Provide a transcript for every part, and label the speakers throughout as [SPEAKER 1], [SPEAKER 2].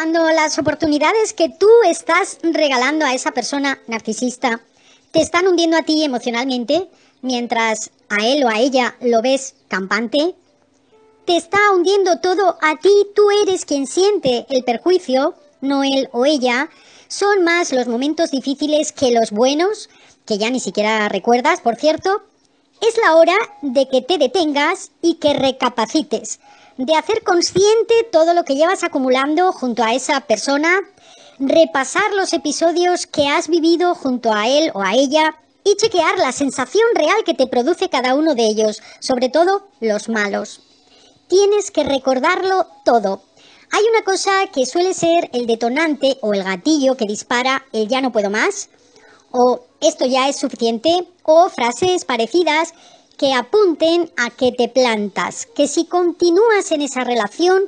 [SPEAKER 1] cuando las oportunidades que tú estás regalando a esa persona narcisista te están hundiendo a ti emocionalmente, mientras a él o a ella lo ves campante, te está hundiendo todo a ti, tú eres quien siente el perjuicio, no él o ella, son más los momentos difíciles que los buenos, que ya ni siquiera recuerdas, por cierto, es la hora de que te detengas y que recapacites de hacer consciente todo lo que llevas acumulando junto a esa persona, repasar los episodios que has vivido junto a él o a ella y chequear la sensación real que te produce cada uno de ellos, sobre todo los malos. Tienes que recordarlo todo. Hay una cosa que suele ser el detonante o el gatillo que dispara el ya no puedo más, o esto ya es suficiente, o frases parecidas que apunten a que te plantas, que si continúas en esa relación,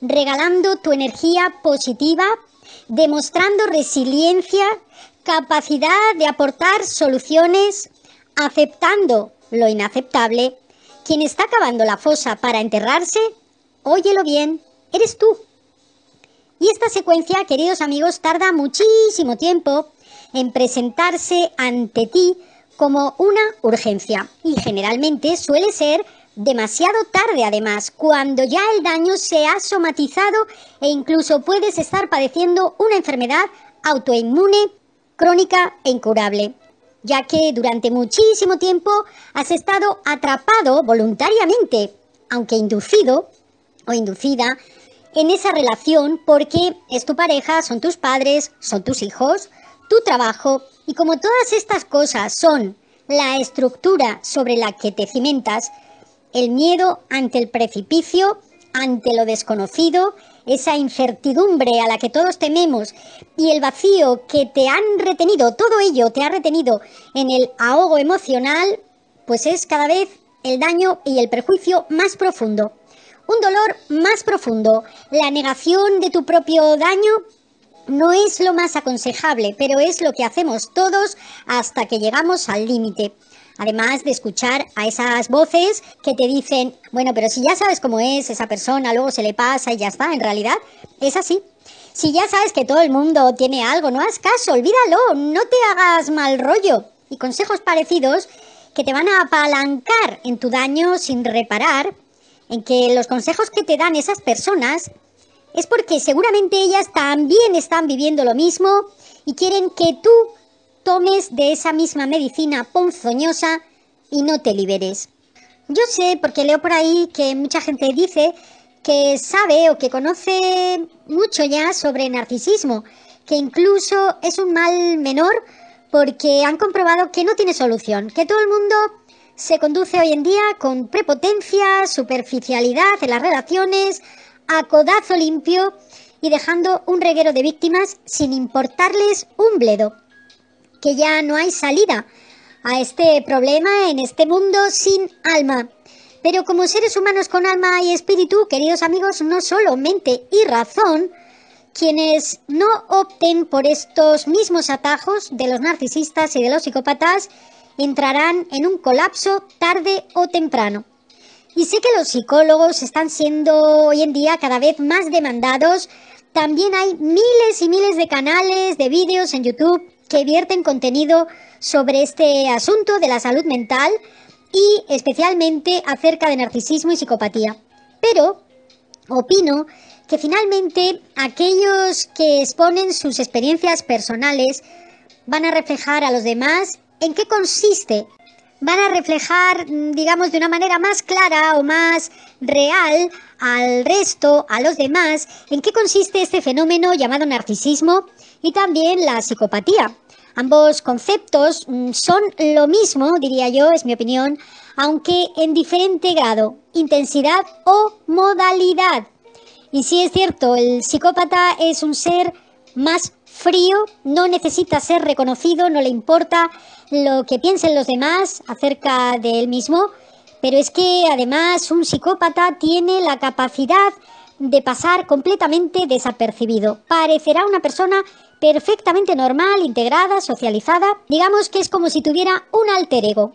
[SPEAKER 1] regalando tu energía positiva, demostrando resiliencia, capacidad de aportar soluciones, aceptando lo inaceptable, quien está cavando la fosa para enterrarse, óyelo bien, eres tú. Y esta secuencia, queridos amigos, tarda muchísimo tiempo en presentarse ante ti como una urgencia y generalmente suele ser demasiado tarde además, cuando ya el daño se ha somatizado e incluso puedes estar padeciendo una enfermedad autoinmune crónica e incurable, ya que durante muchísimo tiempo has estado atrapado voluntariamente, aunque inducido o inducida, en esa relación porque es tu pareja, son tus padres, son tus hijos, tu trabajo y como todas estas cosas son la estructura sobre la que te cimentas, el miedo ante el precipicio, ante lo desconocido, esa incertidumbre a la que todos tememos y el vacío que te han retenido, todo ello te ha retenido en el ahogo emocional, pues es cada vez el daño y el perjuicio más profundo. Un dolor más profundo, la negación de tu propio daño no es lo más aconsejable, pero es lo que hacemos todos hasta que llegamos al límite. Además de escuchar a esas voces que te dicen, bueno, pero si ya sabes cómo es esa persona, luego se le pasa y ya está, en realidad es así. Si ya sabes que todo el mundo tiene algo, no hagas caso, olvídalo, no te hagas mal rollo. Y consejos parecidos que te van a apalancar en tu daño sin reparar, en que los consejos que te dan esas personas es porque seguramente ellas también están viviendo lo mismo y quieren que tú tomes de esa misma medicina ponzoñosa y no te liberes. Yo sé, porque leo por ahí que mucha gente dice que sabe o que conoce mucho ya sobre narcisismo, que incluso es un mal menor porque han comprobado que no tiene solución, que todo el mundo se conduce hoy en día con prepotencia, superficialidad en las relaciones, a codazo limpio y dejando un reguero de víctimas sin importarles un bledo. Que ya no hay salida a este problema en este mundo sin alma. Pero como seres humanos con alma y espíritu, queridos amigos, no solo mente y razón, quienes no opten por estos mismos atajos de los narcisistas y de los psicópatas entrarán en un colapso tarde o temprano. Y sé que los psicólogos están siendo hoy en día cada vez más demandados. También hay miles y miles de canales, de vídeos en YouTube que vierten contenido sobre este asunto de la salud mental y especialmente acerca de narcisismo y psicopatía. Pero opino que finalmente aquellos que exponen sus experiencias personales van a reflejar a los demás en qué consiste van a reflejar, mm, digamos, de una manera más clara o más real al resto, a los demás, en qué consiste este fenómeno llamado narcisismo y también la psicopatía. Ambos conceptos mm, son lo mismo, diría yo, es mi opinión, aunque en diferente grado, intensidad o modalidad. Y si sí es cierto, el psicópata es un ser más frío, no necesita ser reconocido, no le importa lo que piensen los demás acerca de él mismo, pero es que además un psicópata tiene la capacidad de pasar completamente desapercibido. Parecerá una persona perfectamente normal, integrada, socializada. Digamos que es como si tuviera un alter ego.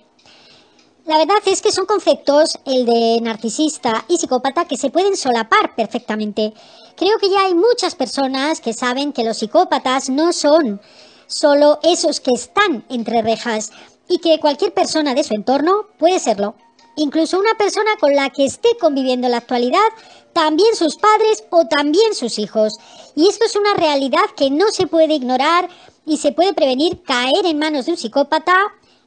[SPEAKER 1] La verdad es que son conceptos, el de narcisista y psicópata, que se pueden solapar perfectamente. Creo que ya hay muchas personas que saben que los psicópatas no son solo esos que están entre rejas y que cualquier persona de su entorno puede serlo. Incluso una persona con la que esté conviviendo en la actualidad, también sus padres o también sus hijos. Y esto es una realidad que no se puede ignorar y se puede prevenir caer en manos de un psicópata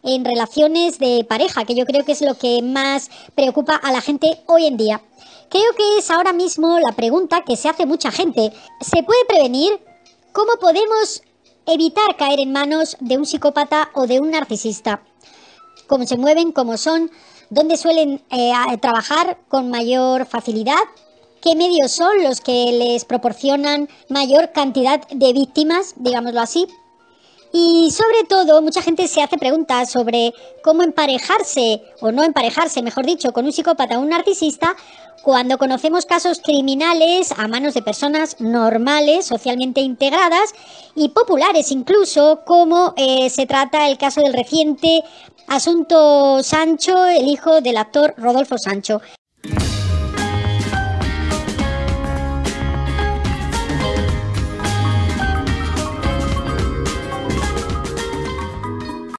[SPEAKER 1] en relaciones de pareja, que yo creo que es lo que más preocupa a la gente hoy en día. Creo que es ahora mismo la pregunta que se hace mucha gente. ¿Se puede prevenir? ¿Cómo podemos evitar caer en manos de un psicópata o de un narcisista? ¿Cómo se mueven? ¿Cómo son? ¿Dónde suelen eh, trabajar con mayor facilidad? ¿Qué medios son los que les proporcionan mayor cantidad de víctimas, digámoslo así? Y sobre todo, mucha gente se hace preguntas sobre cómo emparejarse, o no emparejarse, mejor dicho, con un psicópata o un narcisista, cuando conocemos casos criminales a manos de personas normales, socialmente integradas y populares incluso, como eh, se trata el caso del reciente Asunto Sancho, el hijo del actor Rodolfo Sancho.